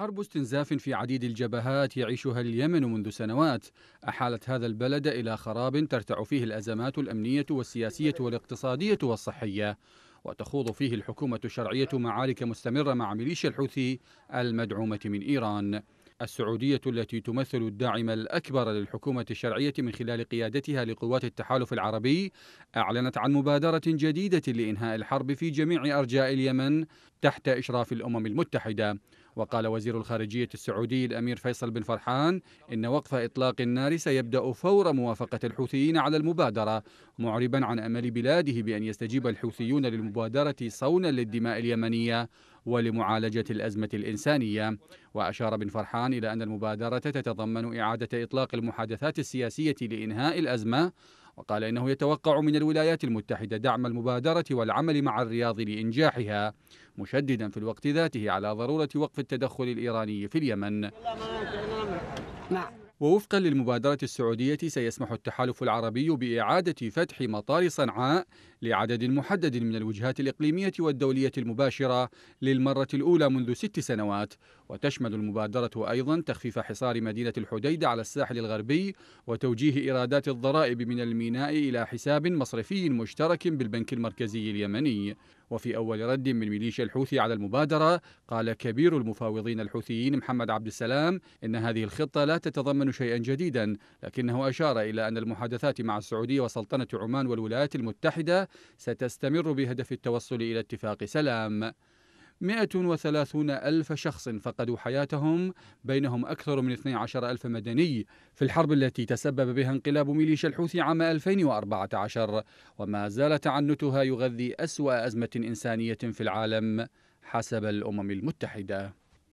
حرب استنزاف في عديد الجبهات يعيشها اليمن منذ سنوات أحالت هذا البلد إلى خراب ترتع فيه الأزمات الأمنية والسياسية والاقتصادية والصحية وتخوض فيه الحكومة الشرعية معارك مستمرة مع ميليشيا الحوثي المدعومة من إيران السعودية التي تمثل الداعم الأكبر للحكومة الشرعية من خلال قيادتها لقوات التحالف العربي أعلنت عن مبادرة جديدة لإنهاء الحرب في جميع أرجاء اليمن تحت إشراف الأمم المتحدة وقال وزير الخارجية السعودي الأمير فيصل بن فرحان إن وقف إطلاق النار سيبدأ فور موافقة الحوثيين على المبادرة معربا عن أمل بلاده بأن يستجيب الحوثيون للمبادرة صونا للدماء اليمنية ولمعالجة الأزمة الإنسانية وأشار بن فرحان إلى أن المبادرة تتضمن إعادة إطلاق المحادثات السياسية لإنهاء الأزمة وقال إنه يتوقع من الولايات المتحدة دعم المبادرة والعمل مع الرياض لإنجاحها مشددا في الوقت ذاته على ضرورة وقف التدخل الإيراني في اليمن ووفقا للمبادرة السعودية سيسمح التحالف العربي بإعادة فتح مطار صنعاء لعدد محدد من الوجهات الإقليمية والدولية المباشرة للمرة الأولى منذ ست سنوات وتشمل المبادرة أيضا تخفيف حصار مدينة الحديدة على الساحل الغربي وتوجيه إيرادات الضرائب من الميناء إلى حساب مصرفي مشترك بالبنك المركزي اليمني وفي أول رد من ميليشيا الحوثي على المبادرة قال كبير المفاوضين الحوثيين محمد عبد السلام إن هذه الخطة لا تتضمن شيئا جديدا لكنه أشار إلى أن المحادثات مع السعودية وسلطنة عمان والولايات المتحدة ستستمر بهدف التوصل إلى اتفاق سلام 130 ألف شخص فقدوا حياتهم بينهم أكثر من 12 ألف مدني في الحرب التي تسبب بها انقلاب ميليشيا الحوثي عام 2014 وما زال تعنتها يغذي أسوأ أزمة إنسانية في العالم حسب الأمم المتحدة